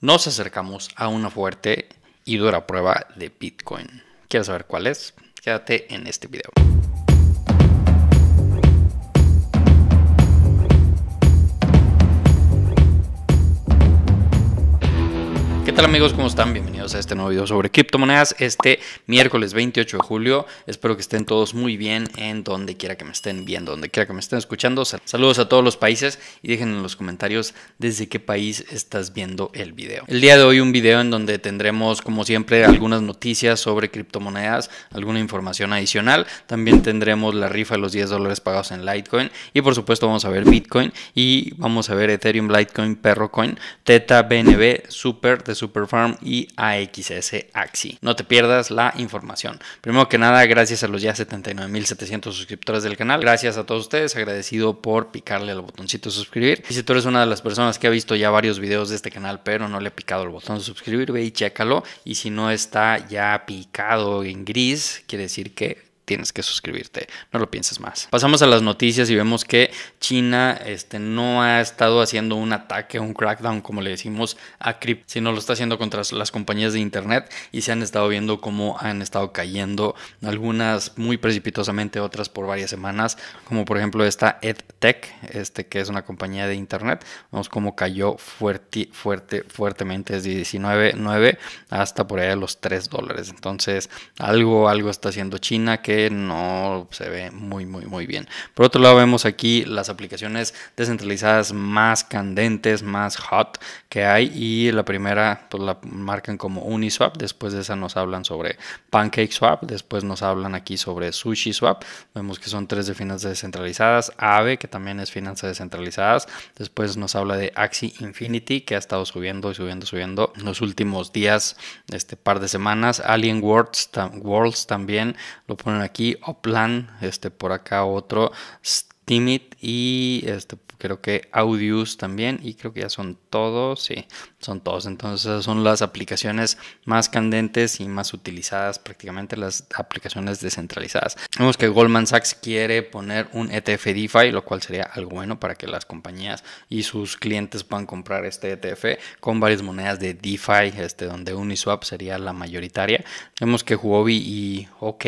nos acercamos a una fuerte y dura prueba de Bitcoin. ¿Quieres saber cuál es? Quédate en este video. ¿Qué tal amigos? ¿Cómo están? Bienvenidos a este nuevo video sobre criptomonedas este miércoles 28 de julio. Espero que estén todos muy bien en donde quiera que me estén viendo, donde quiera que me estén escuchando. Saludos a todos los países y dejen en los comentarios desde qué país estás viendo el video. El día de hoy un video en donde tendremos como siempre algunas noticias sobre criptomonedas, alguna información adicional. También tendremos la rifa de los 10 dólares pagados en Litecoin y por supuesto vamos a ver Bitcoin y vamos a ver Ethereum, Litecoin, Perrocoin, Teta, BNB, Super, Superfarm y AXS Axi. No te pierdas la información. Primero que nada, gracias a los ya 79.700 suscriptores del canal. Gracias a todos ustedes, agradecido por picarle al botoncito suscribir. Y si tú eres una de las personas que ha visto ya varios videos de este canal, pero no le ha picado el botón de suscribir, ve y chécalo. Y si no está ya picado en gris, quiere decir que tienes que suscribirte. No lo pienses más. Pasamos a las noticias y vemos que China este, no ha estado haciendo un ataque, un crackdown, como le decimos a Crypto, sino lo está haciendo contra las compañías de Internet y se han estado viendo cómo han estado cayendo, algunas muy precipitosamente, otras por varias semanas, como por ejemplo esta EdTech, este, que es una compañía de Internet. Vemos cómo cayó fuerte, fuerte, fuertemente desde 19.9 hasta por allá los 3 dólares. Entonces, algo, algo está haciendo China que no se ve muy, muy, muy bien. Por otro lado, vemos aquí las aplicaciones descentralizadas más candentes, más hot que hay. Y la primera, pues la marcan como Uniswap. Después de esa nos hablan sobre PancakeSwap. Después nos hablan aquí sobre SushiSwap. Vemos que son tres de finanzas descentralizadas. Ave, que también es finanzas descentralizadas. Después nos habla de Axi Infinity, que ha estado subiendo y subiendo, subiendo los últimos días, este par de semanas. Alien Worlds, Worlds también lo ponen aquí Oplan, este por acá otro, Steamit y este, creo que Audius también y creo que ya son todos, sí, son todos. Entonces son las aplicaciones más candentes y más utilizadas, prácticamente las aplicaciones descentralizadas. Vemos que Goldman Sachs quiere poner un ETF DeFi, lo cual sería algo bueno para que las compañías y sus clientes puedan comprar este ETF con varias monedas de DeFi, este, donde Uniswap sería la mayoritaria. Vemos que Huobi y OK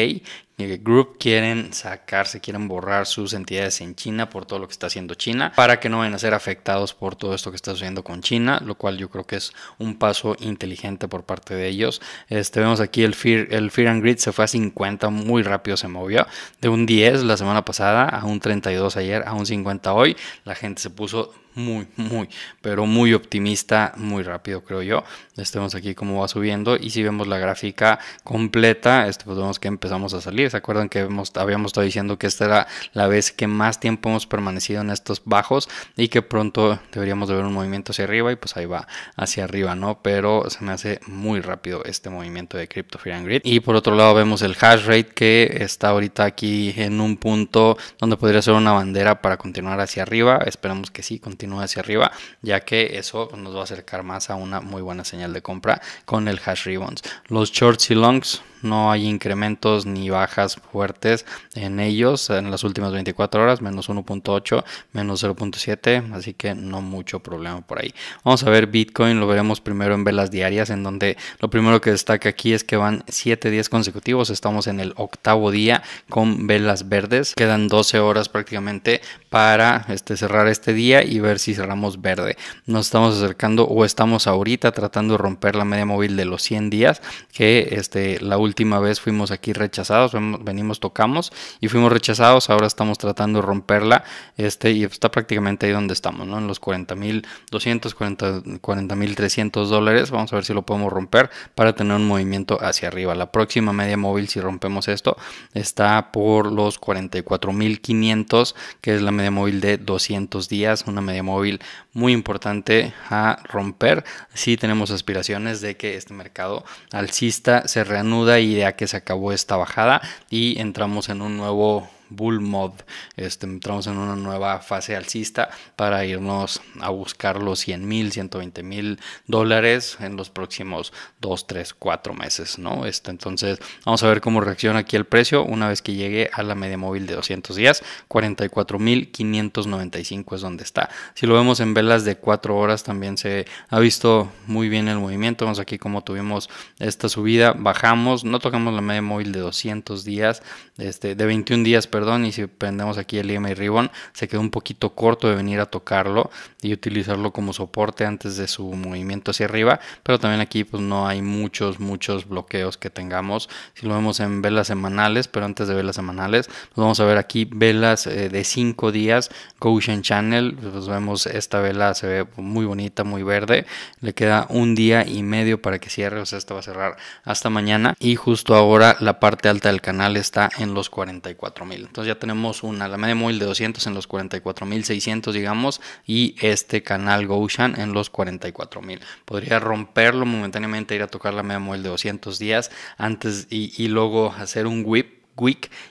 Group quieren sacarse, quieren borrar sus entidades en China por todo lo que está haciendo China, para que no vayan a ser afectados por todo esto que está sucediendo con China, lo cual yo creo que es un paso inteligente por parte de ellos. Este, vemos aquí el Fear, el Fear and Greed se fue a 50, muy rápido se movió, de un 10 la semana pasada a un 32 ayer, a un 50 hoy, la gente se puso muy, muy, pero muy optimista, muy rápido, creo yo. Estemos aquí como va subiendo y si vemos la gráfica completa, este, pues vemos que empezamos a salir. ¿Se acuerdan que hemos, habíamos estado diciendo que esta era la vez que más tiempo hemos permanecido en estos bajos y que pronto deberíamos de ver un movimiento hacia arriba y pues ahí va hacia arriba, ¿no? Pero se me hace muy rápido este movimiento de Crypto Fear and Grid. Y por otro lado vemos el hash rate que está ahorita aquí en un punto donde podría ser una bandera para continuar hacia arriba. Esperamos que sí, continúa hacia arriba, ya que eso pues, nos va a acercar más a una muy buena señal de compra con el hash ribbons. Los shorts y longs no hay incrementos ni bajas fuertes en ellos en las últimas 24 horas, menos 1.8, menos 0.7, así que no mucho problema por ahí. Vamos a ver Bitcoin, lo veremos primero en velas diarias, en donde lo primero que destaca aquí es que van 7 días consecutivos, estamos en el octavo día con velas verdes, quedan 12 horas prácticamente para este, cerrar este día y ver si cerramos verde. Nos estamos acercando o estamos ahorita tratando de romper la media móvil de los 100 días, que este, la última última vez fuimos aquí rechazados, venimos, tocamos y fuimos rechazados, ahora estamos tratando de romperla este, y está prácticamente ahí donde estamos, ¿no? en los 40 mil 40.300 40, dólares, vamos a ver si lo podemos romper para tener un movimiento hacia arriba. La próxima media móvil, si rompemos esto, está por los 44 mil 44.500, que es la media móvil de 200 días, una media móvil muy importante a romper si tenemos aspiraciones de que este mercado alcista se reanuda y ya que se acabó esta bajada y entramos en un nuevo bull mod. Este, entramos en una nueva fase alcista para irnos a buscar los 100 mil, 120 mil dólares en los próximos 2, 3, 4 meses, ¿no? Este, entonces vamos a ver cómo reacciona aquí el precio una vez que llegue a la media móvil de 200 días, 44 mil 595 es donde está. Si lo vemos en velas de 4 horas también se ha visto muy bien el movimiento, vamos aquí como tuvimos esta subida, bajamos, no tocamos la media móvil de 200 días, este, de 21 días, pero perdón, y si prendemos aquí el EMI Ribbon, se quedó un poquito corto de venir a tocarlo y utilizarlo como soporte antes de su movimiento hacia arriba, pero también aquí pues no hay muchos, muchos bloqueos que tengamos. Si lo vemos en velas semanales, pero antes de velas semanales, pues vamos a ver aquí velas eh, de 5 días, Goshen Channel, pues vemos esta vela se ve muy bonita, muy verde, le queda un día y medio para que cierre, o sea, esta va a cerrar hasta mañana y justo ahora la parte alta del canal está en los 44 mil. Entonces ya tenemos una, la media móvil de 200 en los 44.600, digamos, y este canal Goshan en los 44.000. Podría romperlo momentáneamente, ir a tocar la media móvil de 200 días antes y luego hacer un whip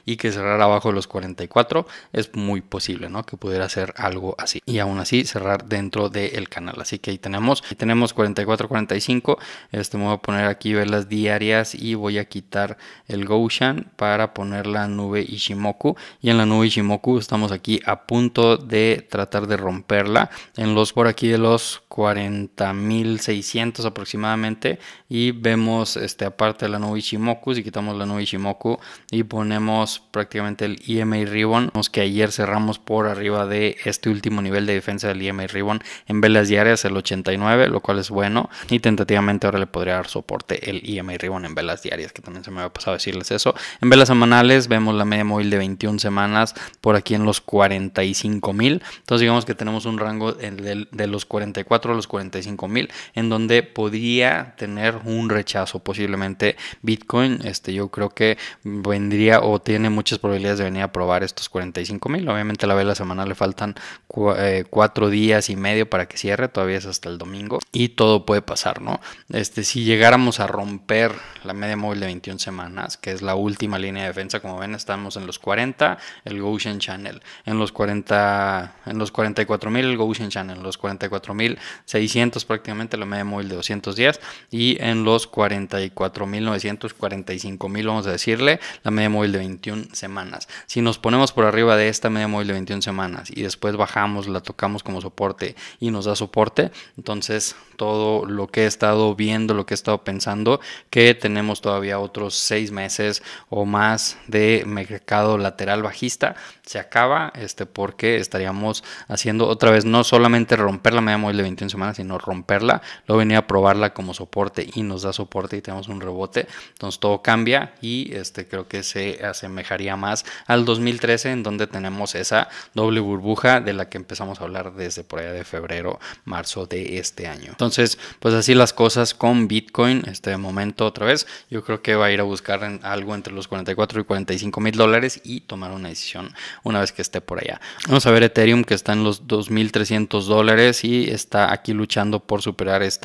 y que cerrar abajo de los 44 es muy posible, ¿no? Que pudiera hacer algo así. Y aún así cerrar dentro del canal. Así que ahí tenemos, tenemos 44, 45. Este me voy a poner aquí Ver las diarias y voy a quitar el Goshan para poner la nube Ishimoku. Y en la nube Ishimoku estamos aquí a punto de tratar de romperla en los por aquí de los 40.600 aproximadamente. Y vemos, este, aparte de la nube Ishimoku, si quitamos la nube Ishimoku y ponemos ponemos prácticamente el EMA Ribbon, vemos que ayer cerramos por arriba de este último nivel de defensa del EMA Ribbon en velas diarias el 89, lo cual es bueno y tentativamente ahora le podría dar soporte el EMA Ribbon en velas diarias, que también se me había pasado decirles eso. En velas semanales vemos la media móvil de 21 semanas por aquí en los 45 mil, entonces digamos que tenemos un rango de los 44 a los 45 mil en donde podría tener un rechazo posiblemente Bitcoin, este yo creo que vendría o tiene muchas probabilidades de venir a probar estos 45 mil. Obviamente a la vela semanal le faltan eh, cuatro días y medio para que cierre, todavía es hasta el domingo y todo puede pasar, ¿no? Este, si llegáramos a romper la media móvil de 21 semanas, que es la última línea de defensa, como ven, estamos en los 40, el Goshen Channel, en los 40, en los 44 mil el Goshen Channel, en los 44 mil 600 prácticamente la media móvil de 200 días y en los 44 mil 945 mil vamos a decirle la media móvil de 21 semanas. Si nos ponemos por arriba de esta media móvil de 21 semanas y después bajamos, la tocamos como soporte y nos da soporte, entonces todo lo que he estado viendo, lo que he estado pensando, que tenemos todavía otros 6 meses o más de mercado lateral bajista, se acaba este porque estaríamos haciendo otra vez no solamente romper la media móvil de 21 semanas, sino romperla, luego venir a probarla como soporte y nos da soporte y tenemos un rebote, entonces todo cambia y este creo que se se asemejaría más al 2013 en donde tenemos esa doble burbuja de la que empezamos a hablar desde por allá de febrero, marzo de este año. Entonces, pues así las cosas con Bitcoin, este momento otra vez, yo creo que va a ir a buscar algo entre los 44 y 45 mil dólares y tomar una decisión una vez que esté por allá. Vamos a ver Ethereum que está en los 2.300 dólares y está aquí luchando por superar este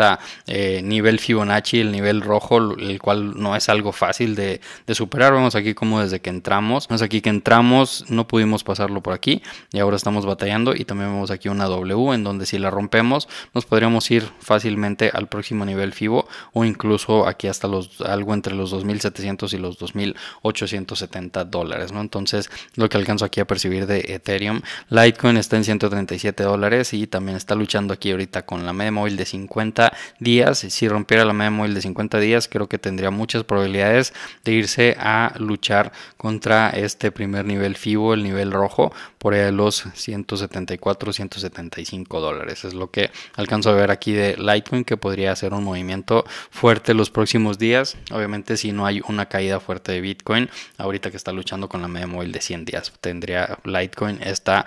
nivel Fibonacci, el nivel rojo, el cual no es algo fácil de, de superar. Vamos aquí con desde que entramos. es aquí que entramos no pudimos pasarlo por aquí y ahora estamos batallando y también vemos aquí una W en donde si la rompemos nos podríamos ir fácilmente al próximo nivel FIBO o incluso aquí hasta los algo entre los 2700 y los 2870 dólares, ¿no? Entonces lo que alcanzo aquí a percibir de Ethereum, Litecoin está en 137 dólares y también está luchando aquí ahorita con la media móvil de 50 días. Si rompiera la media móvil de 50 días creo que tendría muchas probabilidades de irse a luchar contra este primer nivel FIBO, el nivel rojo, por ahí de los 174, 175 dólares. Es lo que alcanzo a ver aquí de Litecoin, que podría ser un movimiento fuerte los próximos días. Obviamente, si no hay una caída fuerte de Bitcoin, ahorita que está luchando con la media móvil de 100 días, tendría Litecoin esta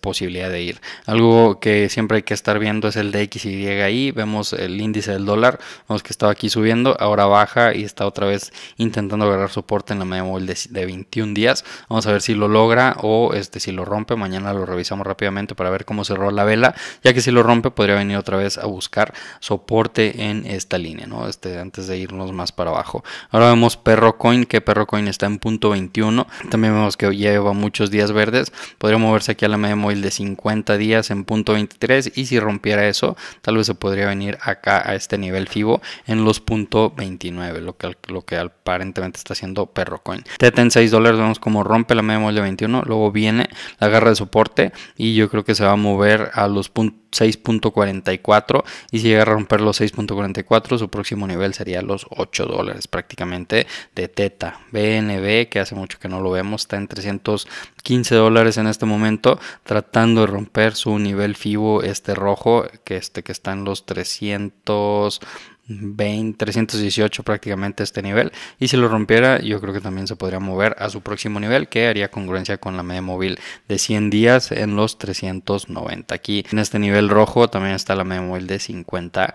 posibilidad de ir. Algo que siempre hay que estar viendo es el DXY ahí. Vemos el índice del dólar, vemos que estaba aquí subiendo, ahora baja y está otra vez intentando agarrar soporte en la media móvil de, 21 días. Vamos a ver si lo logra o este, si lo rompe. Mañana lo revisamos rápidamente para ver cómo cerró la vela, ya que si lo rompe podría venir otra vez a buscar soporte en esta línea, ¿no? Este, antes de irnos más para abajo. Ahora vemos Perro Coin, que Perro Coin está en punto 21. También vemos que lleva muchos días verdes. Podría moverse aquí a la media móvil de 50 días en punto 23 y si rompiera eso, tal vez se podría venir acá a este nivel FIBO en los punto 29, lo que, lo que aparentemente está haciendo Perro Coin. TETA en 6 dólares vemos como rompe la media móvil de 21, luego viene la garra de soporte y yo creo que se va a mover a los 6.44 y si llega a romper los 6.44 su próximo nivel sería los 8 dólares prácticamente de teta BNB que hace mucho que no lo vemos está en 315 dólares en este momento tratando de romper su nivel FIBO este rojo que este que está en los 300 20, 318 prácticamente este nivel. Y si lo rompiera, yo creo que también se podría mover a su próximo nivel, que haría congruencia con la media móvil de 100 días en los 390. Aquí en este nivel rojo también está la media móvil de 50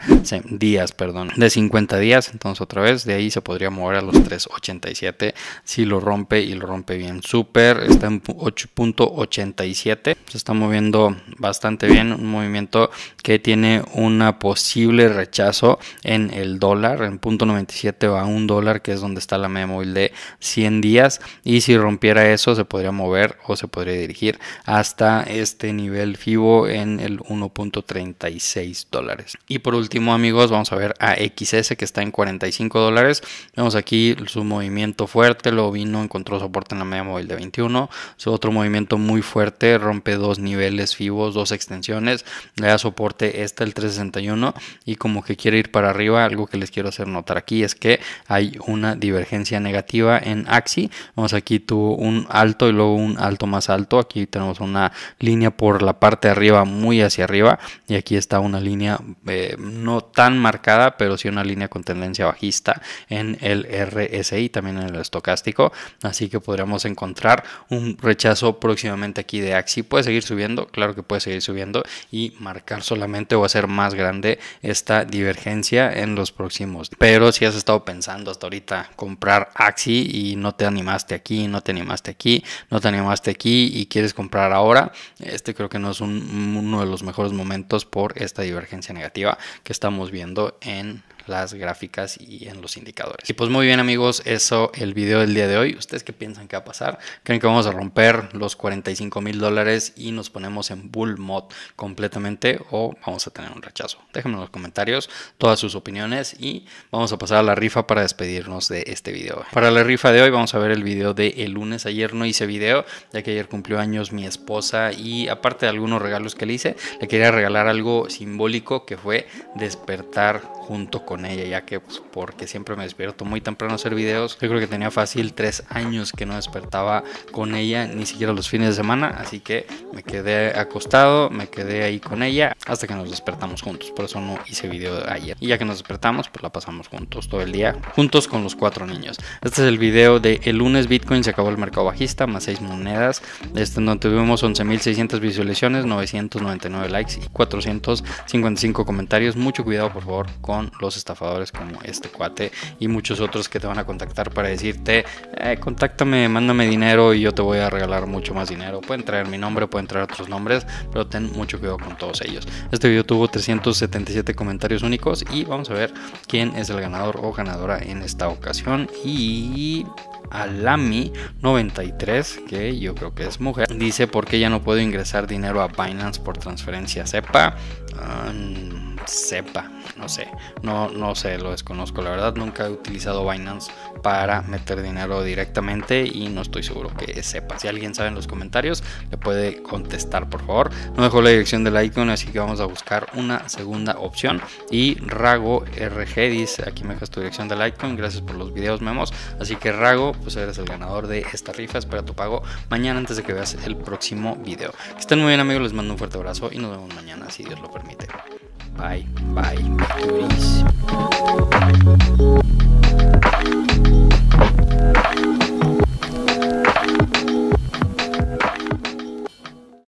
días, perdón, de 50 días. Entonces, otra vez de ahí se podría mover a los 387 si lo rompe y lo rompe bien. Super está en 8.87. Se está moviendo bastante bien. Un movimiento que tiene Un posible rechazo en el dólar, en punto 97 va a un dólar, que es donde está la media móvil de 100 días. Y si rompiera eso, se podría mover o se podría dirigir hasta este nivel FIBO en el 1.36 dólares. Y por último, amigos, vamos a ver a XS que está en 45 dólares. Vemos aquí su movimiento fuerte, lo vino, encontró soporte en la media móvil de 21. Su otro movimiento muy fuerte, rompe dos niveles FIBO, dos extensiones, le da soporte este el 361 y como que quiere ir para arriba algo que les quiero hacer notar aquí es que hay una divergencia negativa en axi. Vamos aquí tuvo un alto y luego un alto más alto. Aquí tenemos una línea por la parte de arriba muy hacia arriba y aquí está una línea eh, no tan marcada, pero sí una línea con tendencia bajista en el RSI, también en el estocástico. Así que podríamos encontrar un rechazo próximamente aquí de axi. Puede seguir subiendo, claro que puede seguir subiendo y marcar solamente o hacer más grande esta divergencia en los próximos. Pero si has estado pensando hasta ahorita comprar Axi y no te animaste aquí, no te animaste aquí, no te animaste aquí y quieres comprar ahora, este creo que no es uno de los mejores momentos por esta divergencia negativa que estamos viendo en las gráficas y en los indicadores. Y pues muy bien amigos, eso el video del día de hoy. ¿Ustedes qué piensan que va a pasar? ¿Creen que vamos a romper los 45 mil dólares y nos ponemos en bull mod completamente o vamos a tener un rechazo? Déjenme en los comentarios todas sus opiniones y vamos a pasar a la rifa para despedirnos de este video. Para la rifa de hoy vamos a ver el video de el lunes. Ayer no hice video ya que ayer cumplió años mi esposa y aparte de algunos regalos que le hice, le quería regalar algo simbólico que fue despertar junto con ella, ya que pues, porque siempre me despierto muy temprano a hacer videos. Yo creo que tenía fácil tres años que no despertaba con ella, ni siquiera los fines de semana, así que me quedé acostado, me quedé ahí con ella hasta que nos despertamos juntos. Por eso no hice video de ayer. Y ya que nos despertamos, pues la pasamos juntos todo el día, juntos con los cuatro niños. Este es el video de el lunes Bitcoin se acabó el mercado bajista, más seis monedas. Este donde tuvimos 11.600 visualizaciones, 999 likes y 455 comentarios. Mucho cuidado por favor con los estafadores como este cuate y muchos otros que te van a contactar para decirte, eh, contáctame, mándame dinero y yo te voy a regalar mucho más dinero. Pueden traer mi nombre, pueden traer otros nombres, pero ten mucho cuidado con todos ellos. Este video tuvo 377 comentarios únicos y vamos a ver quién es el ganador o ganadora en esta ocasión y Alami93, que yo creo que es mujer, dice porque ya no puedo ingresar dinero a Binance por transferencia SEPA sepa, no sé, no, no sé, lo desconozco. La verdad, nunca he utilizado Binance para meter dinero directamente y no estoy seguro que sepa. Si alguien sabe en los comentarios, le puede contestar, por favor. No dejó la dirección del icon, así que vamos a buscar una segunda opción. Y Rago RG dice: aquí me dejas tu dirección del icon, gracias por los videos, memos. Así que Rago, pues eres el ganador de esta rifa. Espera tu pago mañana antes de que veas el próximo video. Que estén muy bien, amigos. Les mando un fuerte abrazo y nos vemos mañana, si Dios lo permite. Bye bye, Mercury's.